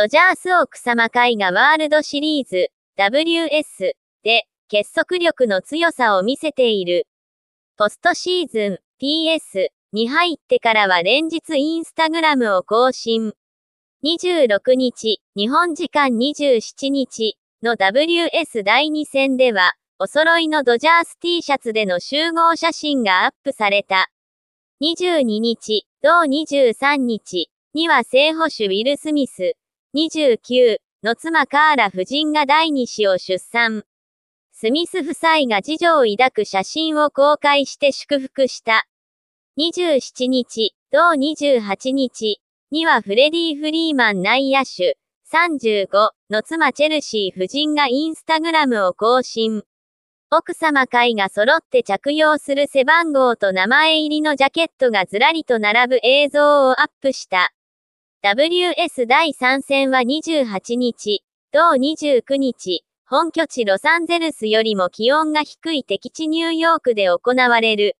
ドジャース奥様会がワールドシリーズ WS で結束力の強さを見せている。ポストシーズン PS に入ってからは連日インスタグラムを更新。26日、日本時間27日の WS 第2戦では、お揃いのドジャース T シャツでの集合写真がアップされた。22日、同23日には正捕手ウィル・スミス、29の妻カーラ夫人が第2子を出産。スミス夫妻が次女を抱く写真を公開して祝福した。27日、同28日にはフレディ・フリーマン内野手35の妻チェルシー夫人がインスタグラムを更新。奥様会が揃って着用する背番号と名前入りのジャケットがずらりと並ぶ映像をアップした。WS 第3戦は28日、同29日、本拠地ロサンゼルスよりも気温が低い敵地ニューヨークで行われる。